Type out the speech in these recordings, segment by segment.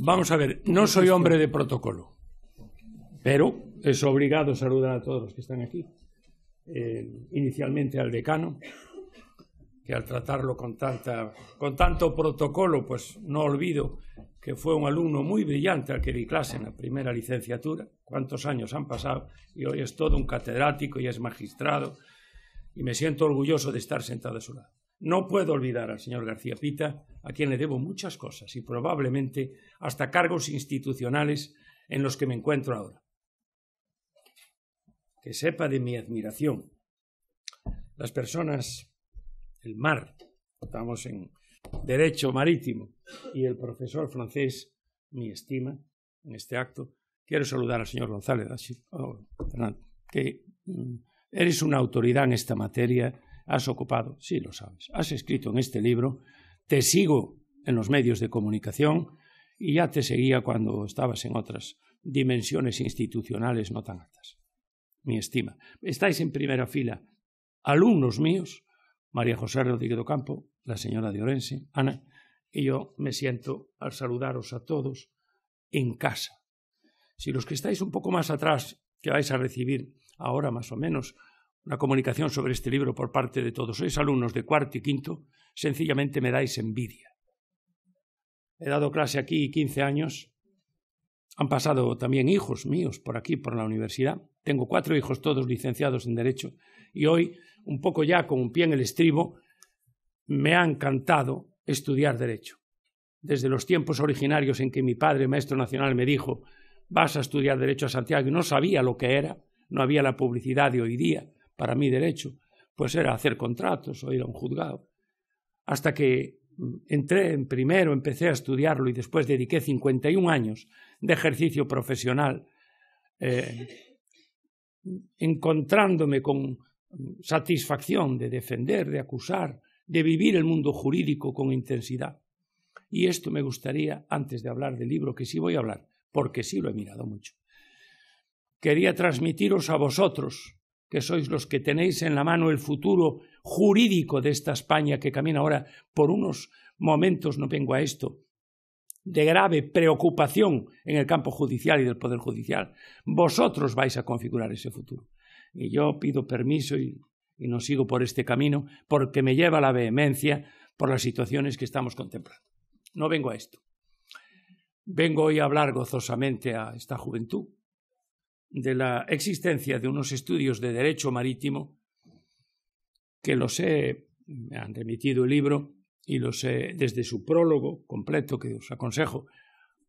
Vamos a ver, no soy hombre de protocolo, pero es obligado saludar a todos los que están aquí. Eh, inicialmente al decano, que al tratarlo con, con tanto protocolo, pues no olvido que fue un alumno muy brillante al que di clase en la primera licenciatura. Cuántos años han pasado y hoy es todo un catedrático y es magistrado y me siento orgulloso de estar sentado a su lado. No puedo olvidar al señor García Pita, a quien le debo muchas cosas y probablemente hasta cargos institucionales en los que me encuentro ahora. Que sepa de mi admiración. Las personas, el mar, estamos en derecho marítimo, y el profesor francés, mi estima, en este acto, quiero saludar al señor González, que mm, eres una autoridad en esta materia has ocupado, sí lo sabes, has escrito en este libro, te sigo en los medios de comunicación y ya te seguía cuando estabas en otras dimensiones institucionales no tan altas. Mi estima. Estáis en primera fila, alumnos míos, María José Rodríguez de Campo, la señora de Orense, Ana, y yo me siento al saludaros a todos en casa. Si los que estáis un poco más atrás, que vais a recibir ahora más o menos una comunicación sobre este libro por parte de todos sois alumnos de cuarto y quinto, sencillamente me dais envidia. He dado clase aquí 15 años. Han pasado también hijos míos por aquí, por la universidad. Tengo cuatro hijos, todos licenciados en Derecho. Y hoy, un poco ya con un pie en el estribo, me ha encantado estudiar Derecho. Desde los tiempos originarios en que mi padre, maestro nacional, me dijo, vas a estudiar Derecho a Santiago, y no sabía lo que era, no había la publicidad de hoy día, para mi derecho, pues era hacer contratos o ir a un juzgado. Hasta que mm, entré en primero, empecé a estudiarlo y después dediqué 51 años de ejercicio profesional, eh, encontrándome con mm, satisfacción de defender, de acusar, de vivir el mundo jurídico con intensidad. Y esto me gustaría, antes de hablar del libro, que sí voy a hablar, porque sí lo he mirado mucho. Quería transmitiros a vosotros que sois los que tenéis en la mano el futuro jurídico de esta España que camina ahora por unos momentos, no vengo a esto, de grave preocupación en el campo judicial y del Poder Judicial. Vosotros vais a configurar ese futuro. Y yo pido permiso y, nos no sigo por este camino porque me lleva la vehemencia por las situaciones que estamos contemplando. No vengo a esto. Vengo hoy a hablar gozosamente a esta juventud, de la existencia de unos estudios de derecho marítimo que los he, me han remitido el libro y los he, desde su prólogo completo, que os aconsejo,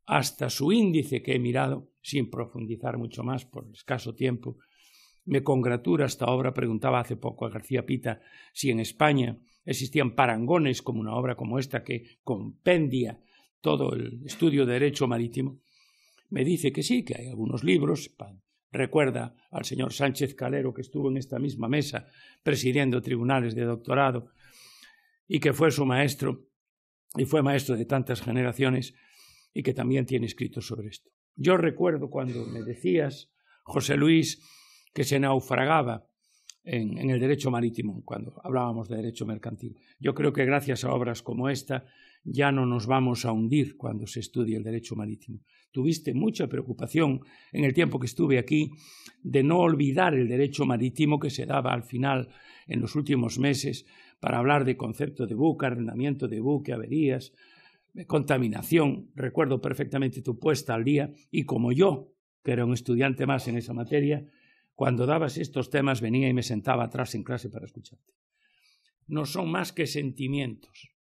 hasta su índice que he mirado, sin profundizar mucho más por escaso tiempo, me congratula esta obra. Preguntaba hace poco a García Pita si en España existían parangones como una obra como esta que compendia todo el estudio de derecho marítimo. Me dice que sí, que hay algunos libros, Recuerda al señor Sánchez Calero, que estuvo en esta misma mesa presidiendo tribunales de doctorado y que fue su maestro y fue maestro de tantas generaciones y que también tiene escrito sobre esto. Yo recuerdo cuando me decías, José Luis, que se naufragaba en, el derecho marítimo, cuando hablábamos de derecho mercantil. Yo creo que gracias a obras como esta ya no nos vamos a hundir cuando se estudie el derecho marítimo. Tuviste mucha preocupación en el tiempo que estuve aquí de no olvidar el derecho marítimo que se daba al final en los últimos meses para hablar de concepto de buque, arrendamiento de buque, averías, contaminación. Recuerdo perfectamente tu puesta al día y como yo, que era un estudiante más en esa materia, cuando dabas estos temas venía y me sentaba atrás en clase para escucharte. No son más que sentimientos.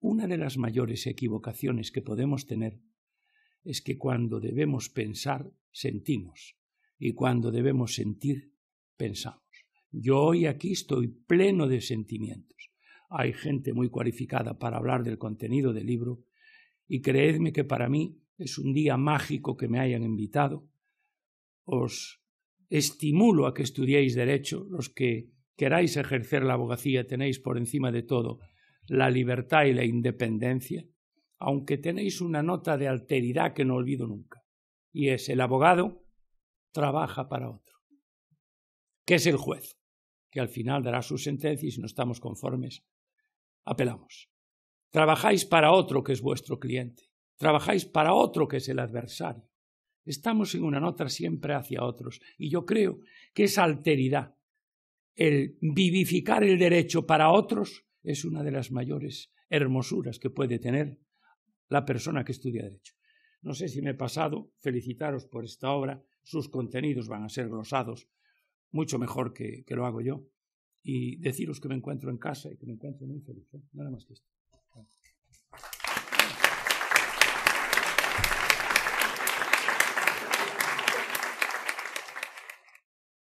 Una de las mayores equivocaciones que podemos tener es que cuando debemos pensar, sentimos, y cuando debemos sentir, pensamos. Yo hoy aquí estoy pleno de sentimientos. Hay gente muy cualificada para hablar del contenido del libro, y creedme que para mí es un día mágico que me hayan invitado. Os estimulo a que estudiéis derecho, los que queráis ejercer la abogacía tenéis por encima de todo la libertad y la independencia, aunque tenéis una nota de alteridad que no olvido nunca, y es el abogado trabaja para otro, que es el juez, que al final dará su sentencia y si no estamos conformes, apelamos. Trabajáis para otro que es vuestro cliente, trabajáis para otro que es el adversario, Estamos en una nota siempre hacia otros. Y yo creo que esa alteridad, el vivificar el derecho para otros, es una de las mayores hermosuras que puede tener la persona que estudia derecho. No sé si me he pasado, felicitaros por esta obra, sus contenidos van a ser glosados mucho mejor que, lo hago yo, y deciros que me encuentro en casa y que me encuentro muy feliz, ¿eh? nada más que esto.